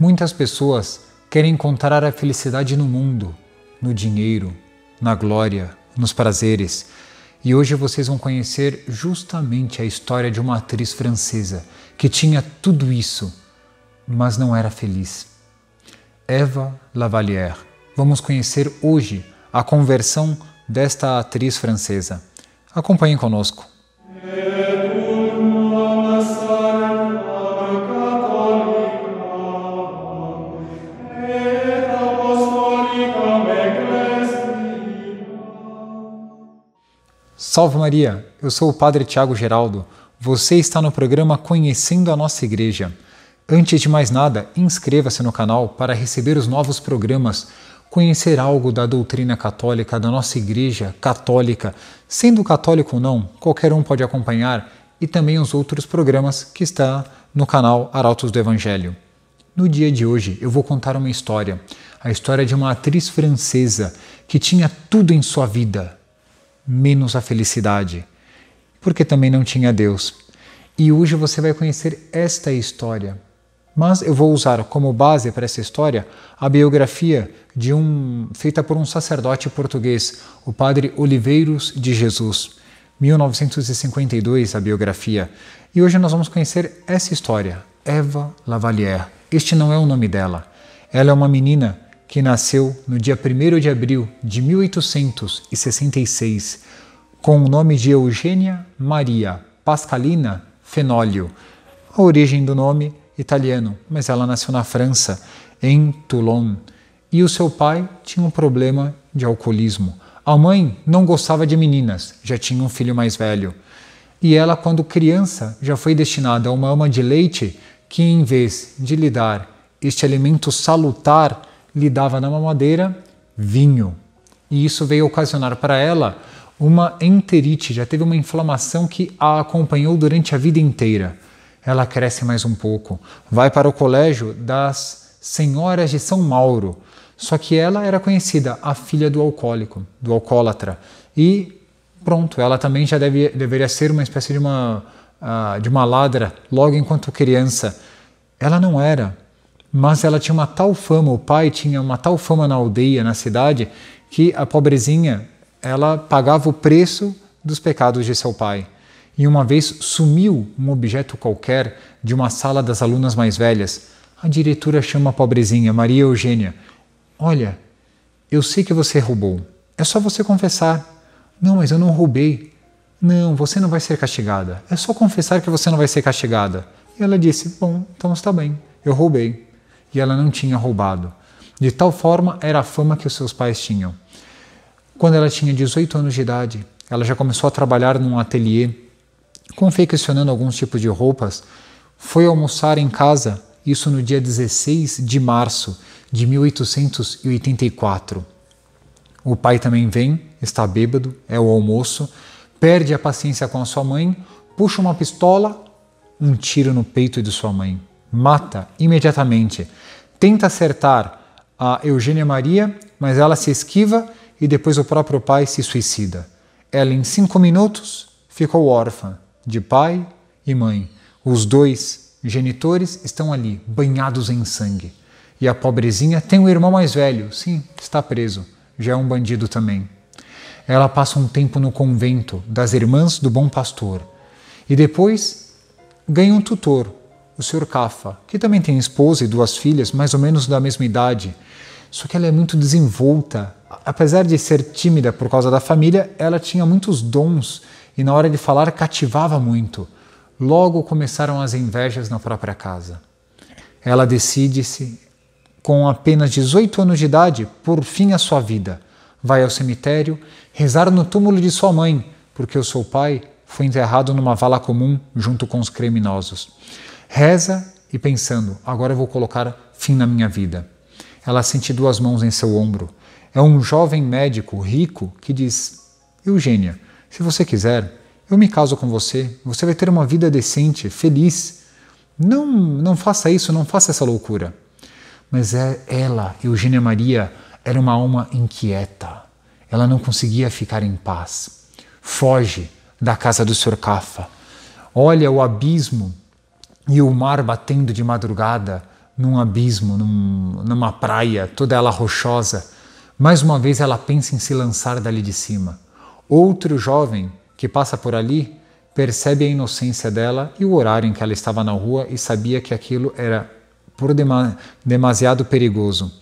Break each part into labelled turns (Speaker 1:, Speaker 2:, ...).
Speaker 1: Muitas pessoas querem encontrar a felicidade no mundo, no dinheiro, na glória, nos prazeres. E hoje vocês vão conhecer justamente a história de uma atriz francesa que tinha tudo isso, mas não era feliz. Eva Lavalière. Vamos conhecer hoje a conversão desta atriz francesa. Acompanhem conosco. É Salve Maria, eu sou o Padre Tiago Geraldo. Você está no programa Conhecendo a Nossa Igreja. Antes de mais nada, inscreva-se no canal para receber os novos programas, conhecer algo da doutrina católica, da nossa Igreja Católica. Sendo católico ou não, qualquer um pode acompanhar e também os outros programas que está no canal Arautos do Evangelho. No dia de hoje, eu vou contar uma história, a história de uma atriz francesa que tinha tudo em sua vida, menos a felicidade, porque também não tinha Deus. E hoje você vai conhecer esta história. Mas eu vou usar como base para essa história a biografia de um feita por um sacerdote português, o padre Oliveiros de Jesus. 1952 a biografia. E hoje nós vamos conhecer essa história, Eva Lavalier. Este não é o nome dela. Ela é uma menina que nasceu no dia 1 de abril de 1866, com o nome de Eugênia Maria Pascalina Fenólio. A origem do nome italiano, mas ela nasceu na França, em Toulon, e o seu pai tinha um problema de alcoolismo. A mãe não gostava de meninas, já tinha um filho mais velho. E ela, quando criança, já foi destinada a uma ama de leite que, em vez de lhe dar este alimento salutar lhe dava na mamadeira vinho. E isso veio ocasionar para ela uma enterite, já teve uma inflamação que a acompanhou durante a vida inteira. Ela cresce mais um pouco, vai para o colégio das Senhoras de São Mauro. Só que ela era conhecida a filha do alcoólico, do alcoólatra. E pronto, ela também já deve, deveria ser uma espécie de uma, ah, de uma ladra logo enquanto criança. Ela não era mas ela tinha uma tal fama, o pai tinha uma tal fama na aldeia, na cidade, que a pobrezinha ela pagava o preço dos pecados de seu pai. E uma vez sumiu um objeto qualquer de uma sala das alunas mais velhas. A diretora chama a pobrezinha, Maria Eugênia. Olha, eu sei que você roubou. É só você confessar. Não, mas eu não roubei. Não, você não vai ser castigada. É só confessar que você não vai ser castigada. E ela disse: Bom, então está bem, eu roubei e ela não tinha roubado. De tal forma era a fama que os seus pais tinham. Quando ela tinha 18 anos de idade, ela já começou a trabalhar num ateliê, confeccionando alguns tipos de roupas. Foi almoçar em casa, isso no dia 16 de março de 1884. O pai também vem, está bêbado, é o almoço, perde a paciência com a sua mãe, puxa uma pistola, um tiro no peito de sua mãe mata imediatamente. Tenta acertar a Eugênia Maria, mas ela se esquiva e depois o próprio pai se suicida. Ela, em cinco minutos, ficou órfã de pai e mãe. Os dois genitores estão ali, banhados em sangue. E a pobrezinha tem um irmão mais velho, sim, está preso, já é um bandido também. Ela passa um tempo no convento das Irmãs do Bom Pastor e depois ganha um tutor, o Sr. Kafa, que também tem esposa e duas filhas, mais ou menos da mesma idade. Só que ela é muito desenvolta. Apesar de ser tímida por causa da família, ela tinha muitos dons e na hora de falar cativava muito. Logo começaram as invejas na própria casa. Ela decide-se, com apenas 18 anos de idade, por fim a sua vida. Vai ao cemitério rezar no túmulo de sua mãe, porque o seu pai foi enterrado numa vala comum junto com os criminosos. Reza e pensando: agora eu vou colocar fim na minha vida. Ela sente duas mãos em seu ombro. É um jovem médico rico que diz: Eugênia, se você quiser, eu me caso com você. Você vai ter uma vida decente, feliz. Não, não faça isso, não faça essa loucura. Mas é ela, Eugênia Maria, era uma alma inquieta. Ela não conseguia ficar em paz. Foge da casa do Sr. Cafa. Olha o abismo e o mar batendo de madrugada num abismo, num, numa praia, toda ela rochosa. Mais uma vez ela pensa em se lançar dali de cima. Outro jovem que passa por ali percebe a inocência dela e o horário em que ela estava na rua e sabia que aquilo era por dema demasiado perigoso.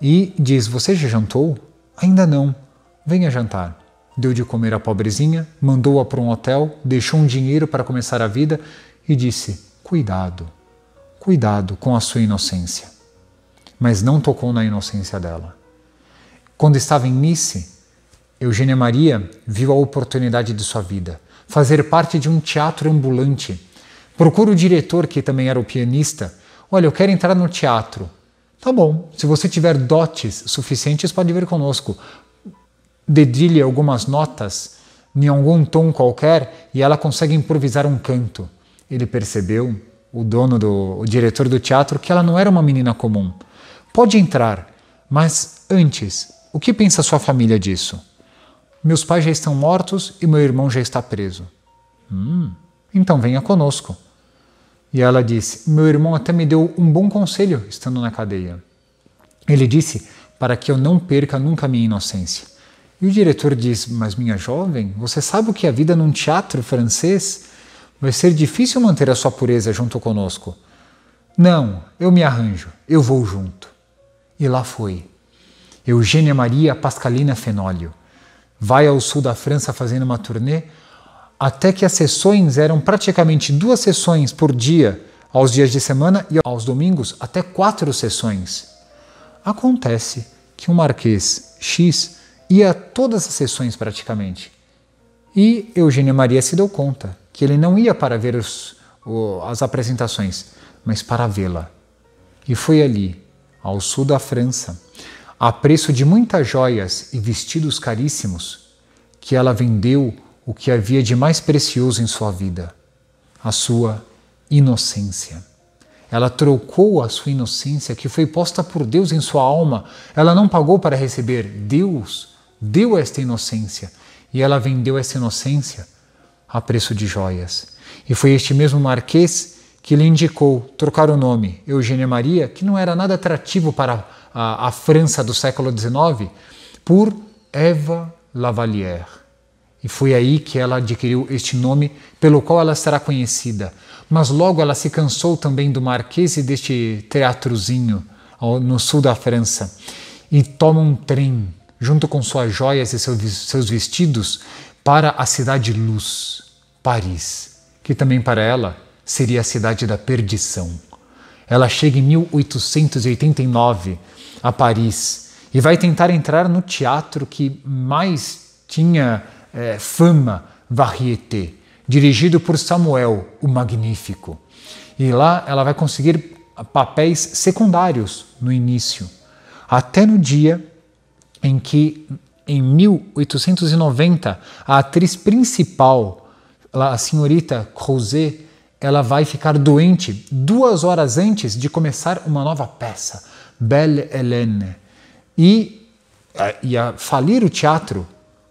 Speaker 1: E diz: Você já jantou? Ainda não. Venha jantar. Deu de comer à pobrezinha, mandou-a para um hotel, deixou um dinheiro para começar a vida e disse: cuidado, cuidado com a sua inocência. Mas não tocou na inocência dela. Quando estava em Nice, Eugênia Maria viu a oportunidade de sua vida, fazer parte de um teatro ambulante. Procura o diretor, que também era o pianista. Olha, eu quero entrar no teatro. Tá bom, se você tiver dotes suficientes, pode vir conosco. Dedilhe algumas notas em algum tom qualquer e ela consegue improvisar um canto ele percebeu, o dono do, o diretor do teatro, que ela não era uma menina comum. Pode entrar, mas antes, o que pensa sua família disso? Meus pais já estão mortos e meu irmão já está preso. Hum, então venha conosco. E ela disse: Meu irmão até me deu um bom conselho estando na cadeia. Ele disse para que eu não perca nunca a minha inocência. E o diretor diz: Mas minha jovem, você sabe o que é a vida num teatro francês? Vai ser difícil manter a sua pureza junto conosco. Não, eu me arranjo, eu vou junto. E lá foi. Eugênia Maria Pascalina Fenólio. Vai ao sul da França fazendo uma turnê, até que as sessões eram praticamente duas sessões por dia, aos dias de semana e aos domingos, até quatro sessões. Acontece que um marquês X ia a todas as sessões praticamente. E Eugênia Maria se deu conta que ele não ia para ver os, o, as apresentações, mas para vê-la. E foi ali, ao sul da França, a preço de muitas joias e vestidos caríssimos, que ela vendeu o que havia de mais precioso em sua vida, a sua inocência. Ela trocou a sua inocência que foi posta por Deus em sua alma. Ela não pagou para receber. Deus deu esta inocência e ela vendeu essa inocência a preço de joias. E foi este mesmo marquês que lhe indicou trocar o nome Eugênia Maria, que não era nada atrativo para a, a França do século XIX, por Eva Lavalière. E foi aí que ela adquiriu este nome, pelo qual ela será conhecida. Mas logo ela se cansou também do marquês e deste teatrozinho no sul da França e toma um trem, junto com suas joias e seus vestidos, para a cidade luz, Paris, que também para ela seria a cidade da perdição. Ela chega em 1889 a Paris e vai tentar entrar no teatro que mais tinha é, fama, Varieté, dirigido por Samuel, o Magnífico. E lá ela vai conseguir papéis secundários no início, até no dia em que em 1890, a atriz principal, a senhorita Rosé, ela vai ficar doente duas horas antes de começar uma nova peça, Belle Hélène. E ia falir o teatro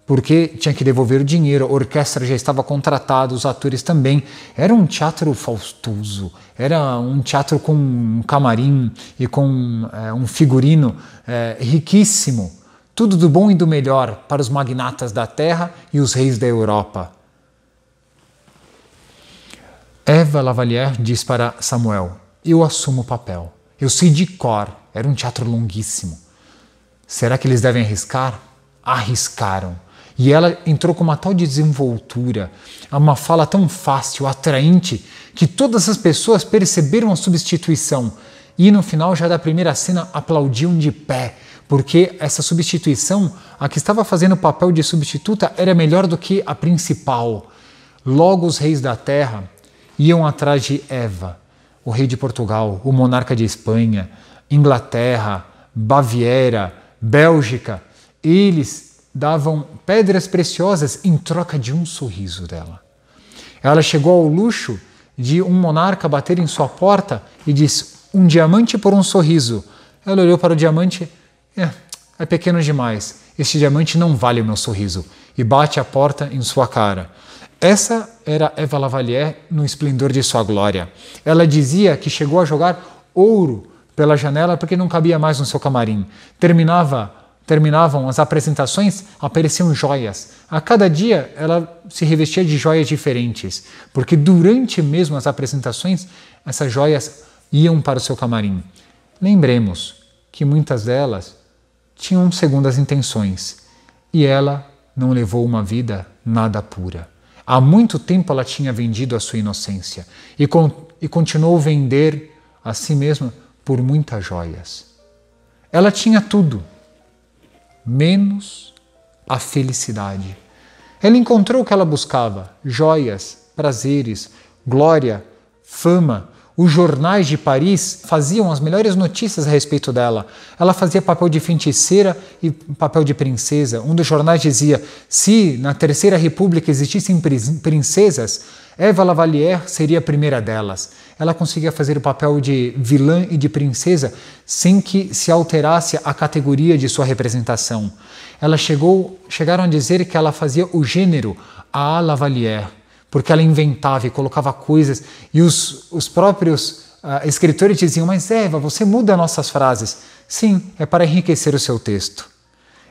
Speaker 1: porque tinha que devolver o dinheiro, a orquestra já estava contratada, os atores também. Era um teatro faustoso, era um teatro com um camarim e com é, um figurino é, riquíssimo tudo do bom e do melhor para os magnatas da terra e os reis da Europa. Eva Lavalier diz para Samuel: Eu assumo o papel. Eu sei de cor. Era um teatro longuíssimo. Será que eles devem arriscar? Arriscaram. E ela entrou com uma tal desenvoltura, uma fala tão fácil, atraente, que todas as pessoas perceberam a substituição e no final já da primeira cena aplaudiam de pé porque essa substituição, a que estava fazendo o papel de substituta, era melhor do que a principal. Logo, os reis da terra iam atrás de Eva, o rei de Portugal, o monarca de Espanha, Inglaterra, Baviera, Bélgica. Eles davam pedras preciosas em troca de um sorriso dela. Ela chegou ao luxo de um monarca bater em sua porta e disse: Um diamante por um sorriso. Ela olhou para o diamante é, é pequeno demais. Este diamante não vale o meu sorriso. E bate a porta em sua cara. Essa era Eva Lavalier no esplendor de sua glória. Ela dizia que chegou a jogar ouro pela janela porque não cabia mais no seu camarim. Terminava, terminavam as apresentações, apareciam joias. A cada dia ela se revestia de joias diferentes, porque durante mesmo as apresentações essas joias iam para o seu camarim. Lembremos que muitas delas tinham segundas intenções e ela não levou uma vida nada pura. Há muito tempo ela tinha vendido a sua inocência e, con e continuou vender a si mesma por muitas joias. Ela tinha tudo, menos a felicidade. Ela encontrou o que ela buscava: joias, prazeres, glória, fama, os jornais de Paris faziam as melhores notícias a respeito dela. Ela fazia papel de feiticeira e papel de princesa. Um dos jornais dizia: se na Terceira República existissem princesas, Eva Lavalier seria a primeira delas. Ela conseguia fazer o papel de vilã e de princesa sem que se alterasse a categoria de sua representação. Ela chegou, chegaram a dizer que ela fazia o gênero a Lavalier porque ela inventava e colocava coisas, e os, os próprios uh, escritores diziam: Mas Eva, você muda nossas frases. Sim, é para enriquecer o seu texto.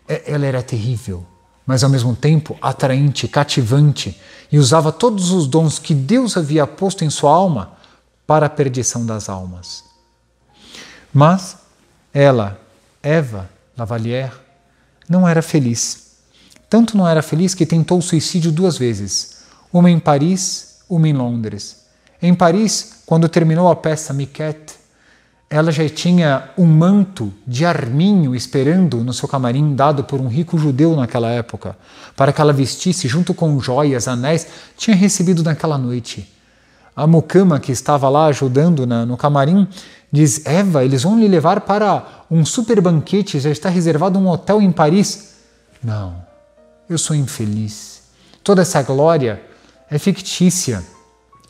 Speaker 1: É, ela era terrível, mas ao mesmo tempo atraente, cativante, e usava todos os dons que Deus havia posto em sua alma para a perdição das almas. Mas ela, Eva Lavalier, não era feliz. Tanto não era feliz que tentou o suicídio duas vezes uma em Paris, uma em Londres. Em Paris, quando terminou a peça Miquette, ela já tinha um manto de arminho esperando no seu camarim, dado por um rico judeu naquela época, para que ela vestisse junto com joias, anéis, tinha recebido naquela noite. A mucama que estava lá ajudando na, no camarim diz: Eva, eles vão lhe levar para um super banquete, já está reservado um hotel em Paris. Não, eu sou infeliz. Toda essa glória é fictícia,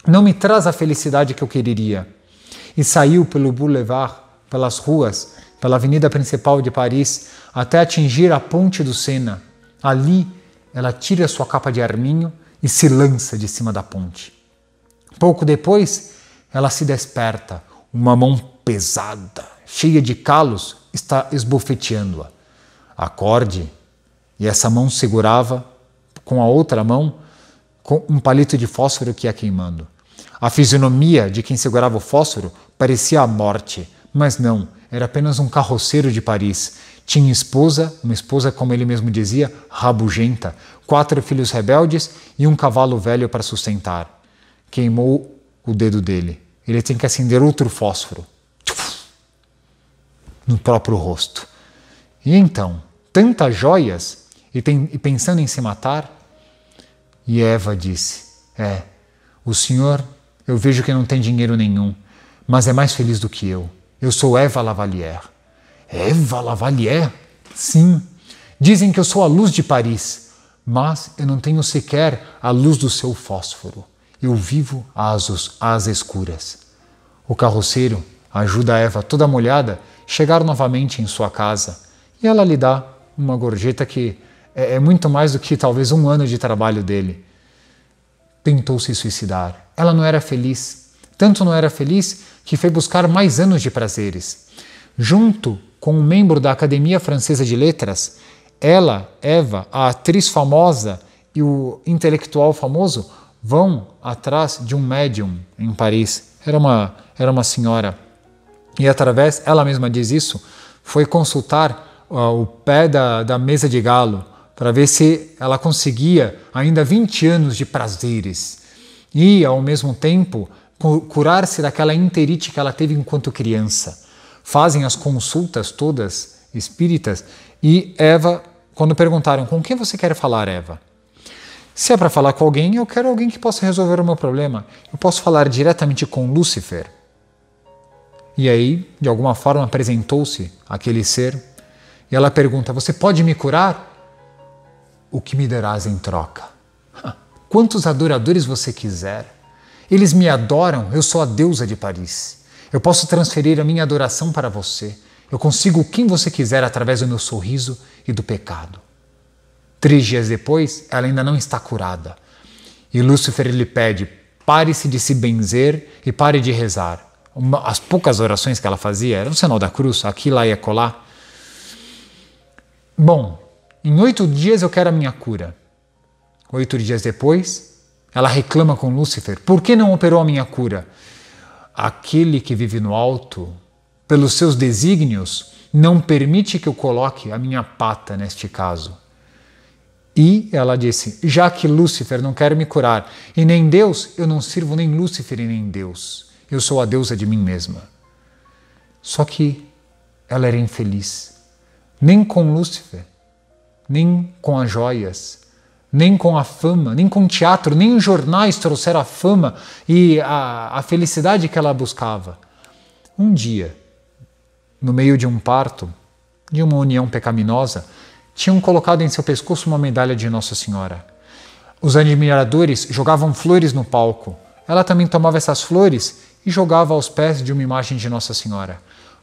Speaker 1: não me traz a felicidade que eu quereria. E saiu pelo boulevard, pelas ruas, pela avenida principal de Paris, até atingir a ponte do Sena. Ali, ela tira sua capa de arminho e se lança de cima da ponte. Pouco depois, ela se desperta, uma mão pesada, cheia de calos, está esbofeteando-a. Acorde, e essa mão segurava com a outra mão com um palito de fósforo que ia queimando. A fisionomia de quem segurava o fósforo parecia a morte, mas não, era apenas um carroceiro de Paris. Tinha esposa, uma esposa, como ele mesmo dizia, rabugenta, quatro filhos rebeldes e um cavalo velho para sustentar. Queimou o dedo dele. Ele tem que acender outro fósforo no próprio rosto. E então, tantas joias e, tem, e pensando em se matar, e Eva disse: É, o senhor, eu vejo que não tem dinheiro nenhum, mas é mais feliz do que eu. Eu sou Eva Lavalier. Eva Lavalier? Sim. Dizem que eu sou a luz de Paris, mas eu não tenho sequer a luz do seu fósforo. Eu vivo às, às escuras. O carroceiro ajuda Eva, toda molhada, a chegar novamente em sua casa e ela lhe dá uma gorjeta que é, é muito mais do que talvez um ano de trabalho dele. Tentou se suicidar. Ela não era feliz. Tanto não era feliz que foi buscar mais anos de prazeres. Junto com um membro da Academia Francesa de Letras, ela, Eva, a atriz famosa e o intelectual famoso vão atrás de um médium em Paris. Era uma, era uma senhora. E através, ela mesma diz isso, foi consultar uh, o pé da, da mesa de galo para ver se ela conseguia ainda 20 anos de prazeres e, ao mesmo tempo, curar-se daquela interite que ela teve enquanto criança. Fazem as consultas todas espíritas e Eva, quando perguntaram com quem você quer falar, Eva? Se é para falar com alguém, eu quero alguém que possa resolver o meu problema. Eu posso falar diretamente com Lúcifer. E aí, de alguma forma, apresentou-se aquele ser e ela pergunta: Você pode me curar? o que me darás em troca? Quantos adoradores você quiser. Eles me adoram, eu sou a deusa de Paris. Eu posso transferir a minha adoração para você. Eu consigo quem você quiser através do meu sorriso e do pecado. Três dias depois, ela ainda não está curada. E Lúcifer lhe pede: pare-se de se benzer e pare de rezar. as poucas orações que ela fazia eram o sinal da cruz, aqui, lá e acolá. Bom, em oito dias eu quero a minha cura. Oito dias depois, ela reclama com Lúcifer: Por que não operou a minha cura? Aquele que vive no alto, pelos seus desígnios, não permite que eu coloque a minha pata neste caso. E ela disse: Já que Lúcifer não quer me curar, e nem Deus, eu não sirvo nem Lúcifer e nem Deus. Eu sou a deusa de mim mesma. Só que ela era infeliz, nem com Lúcifer, nem com as joias, nem com a fama, nem com o teatro, nem os jornais trouxeram a fama e a, a felicidade que ela buscava. Um dia, no meio de um parto, de uma união pecaminosa, tinham colocado em seu pescoço uma medalha de Nossa Senhora. Os admiradores jogavam flores no palco. Ela também tomava essas flores e jogava aos pés de uma imagem de Nossa Senhora.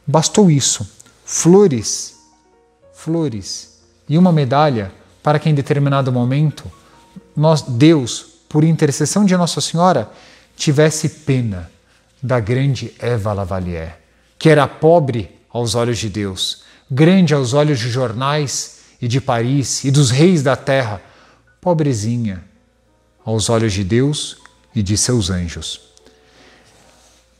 Speaker 1: Bastou isso. Flores, flores e uma medalha para que em determinado momento nós, Deus, por intercessão de Nossa Senhora, tivesse pena da grande Eva Lavalier, que era pobre aos olhos de Deus, grande aos olhos de jornais e de Paris e dos reis da terra, pobrezinha aos olhos de Deus e de seus anjos.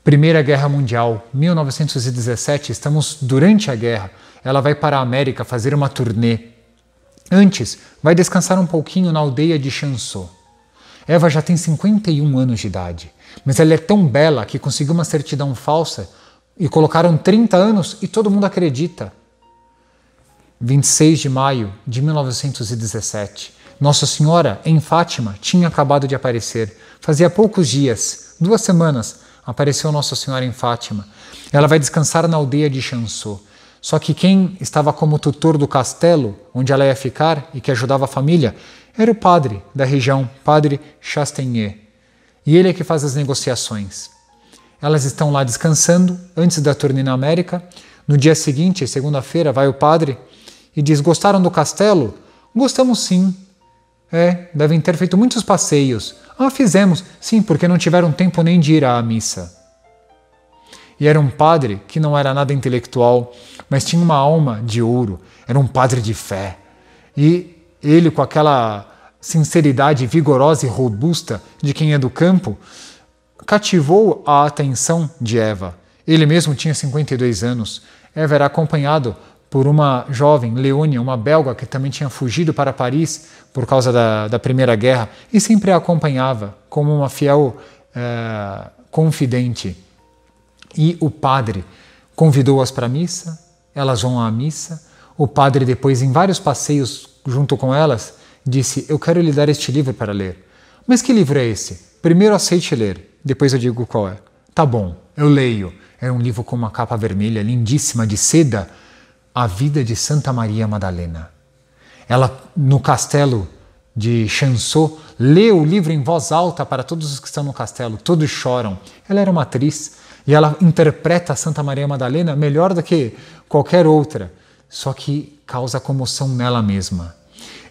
Speaker 1: Primeira Guerra Mundial, 1917, estamos durante a guerra. Ela vai para a América fazer uma turnê Antes, vai descansar um pouquinho na aldeia de Chansot. Eva já tem 51 anos de idade, mas ela é tão bela que conseguiu uma certidão falsa e colocaram 30 anos e todo mundo acredita. 26 de maio de 1917. Nossa Senhora, em Fátima, tinha acabado de aparecer. Fazia poucos dias, duas semanas, apareceu Nossa Senhora em Fátima. Ela vai descansar na aldeia de Chansot. Só que quem estava como tutor do castelo onde ela ia ficar e que ajudava a família era o padre da região, padre Chastenier. E ele é que faz as negociações. Elas estão lá descansando antes da turnê na América. No dia seguinte, segunda-feira, vai o padre e diz: Gostaram do castelo? Gostamos sim. É, devem ter feito muitos passeios. Ah, fizemos. Sim, porque não tiveram tempo nem de ir à missa. E era um padre que não era nada intelectual, mas tinha uma alma de ouro, era um padre de fé. E ele, com aquela sinceridade vigorosa e robusta de quem é do campo, cativou a atenção de Eva. Ele mesmo tinha 52 anos. Eva era acompanhado por uma jovem, Leônia, uma belga que também tinha fugido para Paris por causa da, da Primeira Guerra e sempre a acompanhava como uma fiel eh, confidente e o padre convidou-as para a missa, elas vão à missa. O padre, depois, em vários passeios junto com elas, disse: Eu quero lhe dar este livro para ler. Mas que livro é esse? Primeiro aceite ler, depois eu digo qual é. Tá bom, eu leio. É um livro com uma capa vermelha, lindíssima, de seda. A Vida de Santa Maria Madalena. Ela, no castelo de Chansot, lê o livro em voz alta para todos os que estão no castelo. Todos choram. Ela era uma atriz e ela interpreta a Santa Maria Madalena melhor do que qualquer outra, só que causa comoção nela mesma.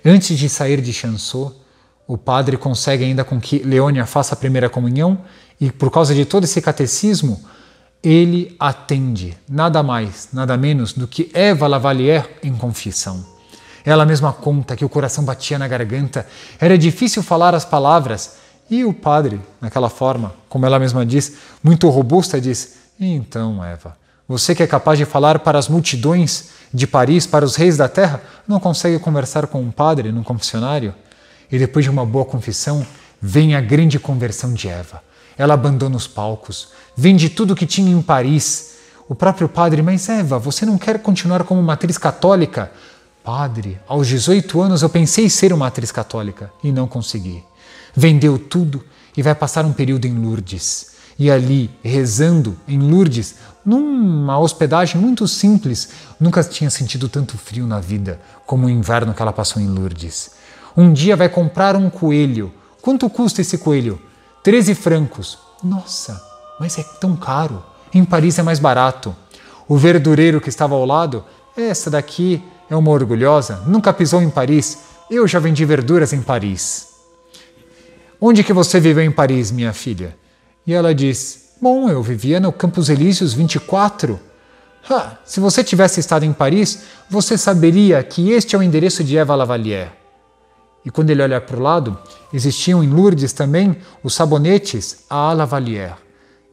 Speaker 1: Antes de sair de Chansot, o padre consegue ainda com que Leônia faça a primeira comunhão e por causa de todo esse catecismo, ele atende nada mais, nada menos do que Eva Lavalier em confissão. Ela mesma conta que o coração batia na garganta, era difícil falar as palavras, e o padre, naquela forma, como ela mesma diz, muito robusta, diz: Então, Eva, você que é capaz de falar para as multidões de Paris, para os reis da terra, não consegue conversar com um padre num confessionário? E depois de uma boa confissão, vem a grande conversão de Eva. Ela abandona os palcos, vende tudo o que tinha em Paris. O próprio padre, mas Eva, você não quer continuar como matriz católica? Padre, aos 18 anos eu pensei em ser uma matriz católica e não consegui vendeu tudo e vai passar um período em Lourdes. E ali, rezando em Lourdes, numa hospedagem muito simples, nunca tinha sentido tanto frio na vida como o inverno que ela passou em Lourdes. Um dia vai comprar um coelho. Quanto custa esse coelho? 13 francos. Nossa, mas é tão caro. Em Paris é mais barato. O verdureiro que estava ao lado, essa daqui é uma orgulhosa, nunca pisou em Paris. Eu já vendi verduras em Paris. Onde que você viveu em Paris, minha filha? E ela diz: Bom, eu vivia no Campos Elíseos 24. Ha, se você tivesse estado em Paris, você saberia que este é o endereço de Eva Lavalier. E quando ele olha para o lado, existiam em Lourdes também os sabonetes à Lavalier.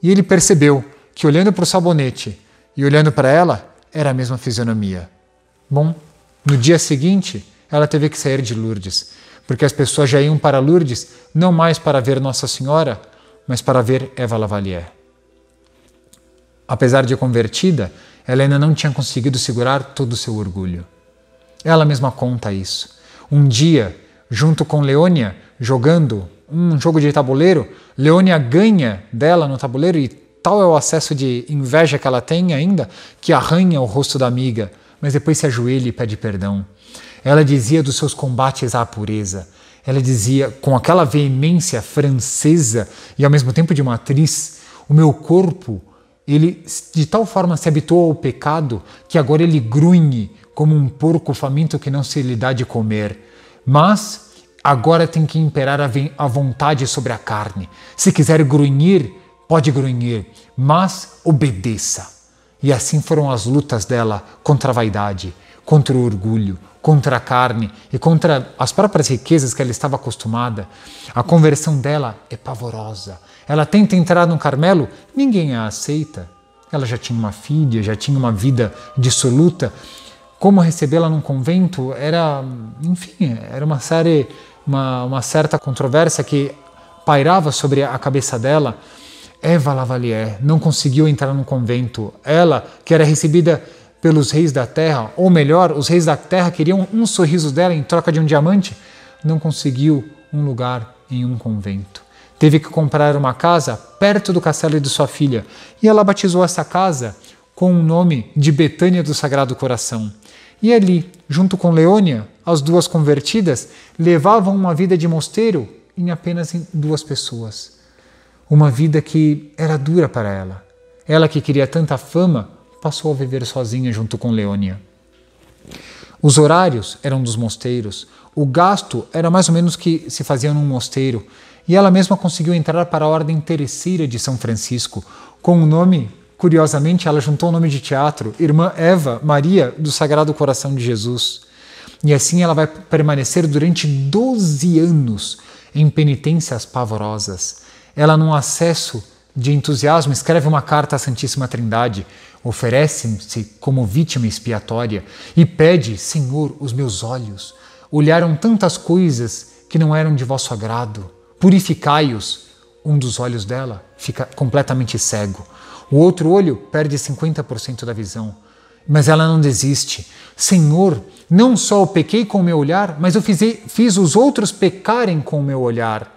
Speaker 1: E ele percebeu que olhando para o sabonete e olhando para ela, era a mesma fisionomia. Bom, no dia seguinte, ela teve que sair de Lourdes porque as pessoas já iam para Lourdes não mais para ver Nossa Senhora, mas para ver Eva Lavalier. Apesar de convertida, ela ainda não tinha conseguido segurar todo o seu orgulho. Ela mesma conta isso. Um dia, junto com Leônia, jogando um jogo de tabuleiro, Leônia ganha dela no tabuleiro e tal é o acesso de inveja que ela tem ainda que arranha o rosto da amiga, mas depois se ajoelha e pede perdão. Ela dizia dos seus combates à pureza. Ela dizia com aquela veemência francesa e ao mesmo tempo de uma o meu corpo, ele de tal forma se habituou ao pecado que agora ele grunhe como um porco faminto que não se lhe dá de comer. Mas agora tem que imperar a vontade sobre a carne. Se quiser grunhir, pode grunhir, mas obedeça. E assim foram as lutas dela contra a vaidade, contra o orgulho, contra a carne e contra as próprias riquezas que ela estava acostumada. A conversão dela é pavorosa. Ela tenta entrar no Carmelo, ninguém a aceita. Ela já tinha uma filha, já tinha uma vida dissoluta. Como recebê-la num convento era, enfim, era uma série, uma, uma certa controvérsia que pairava sobre a cabeça dela. Eva Lavalier não conseguiu entrar no convento. Ela, que era recebida pelos reis da terra, ou melhor, os reis da terra queriam um sorriso dela em troca de um diamante, não conseguiu um lugar em um convento. Teve que comprar uma casa perto do castelo de sua filha, e ela batizou essa casa com o nome de Betânia do Sagrado Coração. E ali, junto com Leônia, as duas convertidas levavam uma vida de mosteiro em apenas duas pessoas. Uma vida que era dura para ela. Ela que queria tanta fama, passou a viver sozinha junto com Leônia. Os horários eram dos mosteiros, o gasto era mais ou menos que se fazia num mosteiro, e ela mesma conseguiu entrar para a Ordem Terceira de São Francisco, com o um nome, curiosamente, ela juntou o nome de teatro, Irmã Eva Maria do Sagrado Coração de Jesus. E assim ela vai permanecer durante 12 anos em penitências pavorosas. Ela, num acesso de entusiasmo, escreve uma carta à Santíssima Trindade, Oferece-se como vítima expiatória e pede: Senhor, os meus olhos olharam tantas coisas que não eram de vosso agrado, purificai-os. Um dos olhos dela fica completamente cego. O outro olho perde 50% da visão. Mas ela não desiste. Senhor, não só eu pequei com o meu olhar, mas eu fiz, fiz os outros pecarem com o meu olhar.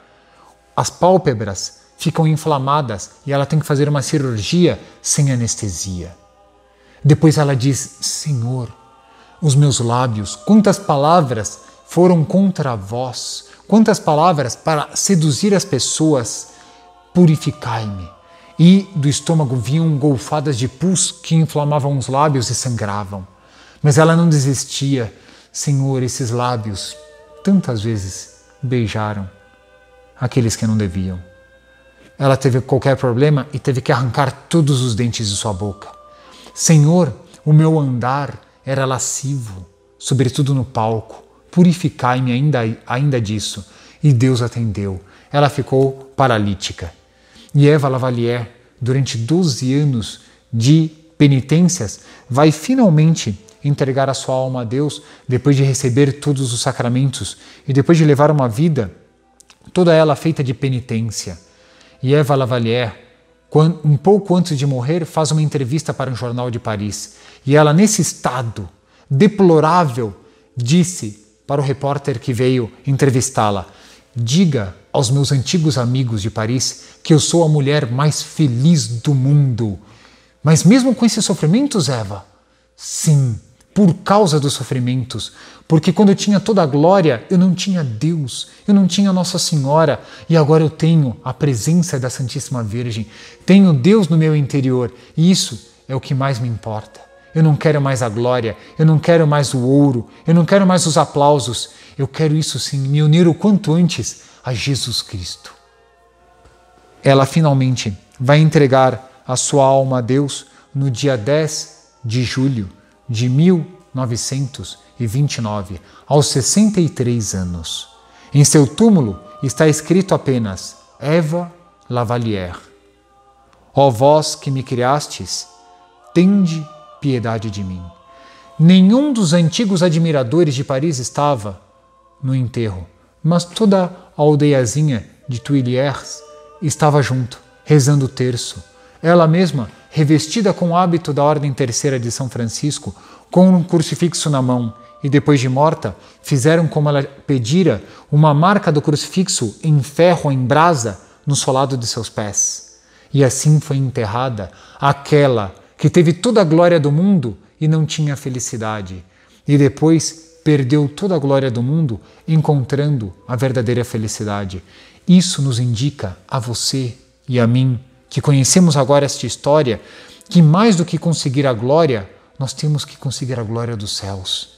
Speaker 1: As pálpebras ficam inflamadas e ela tem que fazer uma cirurgia sem anestesia. Depois ela diz: Senhor, os meus lábios, quantas palavras foram contra vós, quantas palavras para seduzir as pessoas, purificai-me. E do estômago vinham golfadas de pus que inflamavam os lábios e sangravam. Mas ela não desistia. Senhor, esses lábios tantas vezes beijaram aqueles que não deviam ela teve qualquer problema e teve que arrancar todos os dentes de sua boca. Senhor, o meu andar era lascivo, sobretudo no palco. Purificai-me ainda, ainda disso. E Deus atendeu. Ela ficou paralítica. E Eva Lavalier, durante 12 anos de penitências, vai finalmente entregar a sua alma a Deus depois de receber todos os sacramentos e depois de levar uma vida toda ela feita de penitência e Eva Lavalier, um pouco antes de morrer, faz uma entrevista para um jornal de Paris. E ela, nesse estado deplorável, disse para o repórter que veio entrevistá-la: Diga aos meus antigos amigos de Paris que eu sou a mulher mais feliz do mundo. Mas mesmo com esses sofrimentos, Eva? Sim, por causa dos sofrimentos, porque quando eu tinha toda a glória, eu não tinha Deus, eu não tinha Nossa Senhora, e agora eu tenho a presença da Santíssima Virgem, tenho Deus no meu interior, e isso é o que mais me importa. Eu não quero mais a glória, eu não quero mais o ouro, eu não quero mais os aplausos, eu quero isso sim, me unir o quanto antes a Jesus Cristo. Ela finalmente vai entregar a sua alma a Deus no dia 10 de julho de 1929, aos 63 anos. Em seu túmulo está escrito apenas Eva Lavalier. Ó vós que me criastes, tende piedade de mim. Nenhum dos antigos admiradores de Paris estava no enterro, mas toda a aldeiazinha de Tuileries estava junto, rezando o terço ela mesma, revestida com o hábito da Ordem Terceira de São Francisco, com um crucifixo na mão, e depois de morta, fizeram como ela pedira uma marca do crucifixo em ferro, em brasa, no solado de seus pés. E assim foi enterrada aquela que teve toda a glória do mundo e não tinha felicidade, e depois perdeu toda a glória do mundo encontrando a verdadeira felicidade. Isso nos indica a você e a mim que conhecemos agora esta história, que mais do que conseguir a glória, nós temos que conseguir a glória dos céus.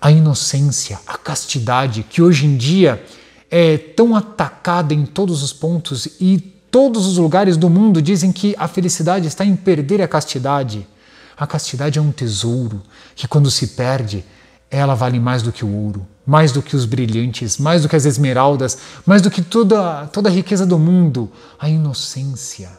Speaker 1: A inocência, a castidade, que hoje em dia é tão atacada em todos os pontos e todos os lugares do mundo dizem que a felicidade está em perder a castidade. A castidade é um tesouro que, quando se perde, ela vale mais do que o ouro, mais do que os brilhantes, mais do que as esmeraldas, mais do que toda, toda a riqueza do mundo, a inocência,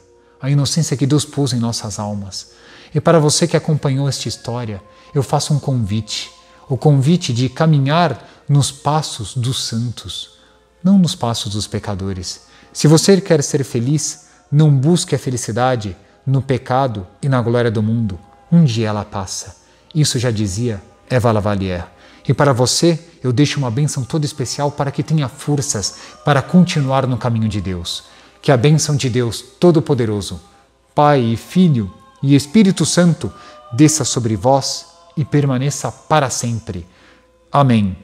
Speaker 1: a inocência que Deus pôs em nossas almas. E para você que acompanhou esta história, eu faço um convite, o convite de caminhar nos passos dos santos, não nos passos dos pecadores. Se você quer ser feliz, não busque a felicidade no pecado e na glória do mundo. Um dia ela passa. Isso já dizia Eva Lavalier. E para você, eu deixo uma bênção toda especial para que tenha forças para continuar no caminho de Deus. Que a bênção de Deus Todo-Poderoso, Pai e Filho e Espírito Santo, desça sobre vós e permaneça para sempre. Amém.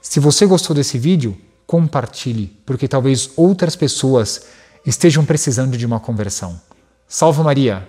Speaker 1: Se você gostou desse vídeo, compartilhe, porque talvez outras pessoas estejam precisando de uma conversão. Salve Maria!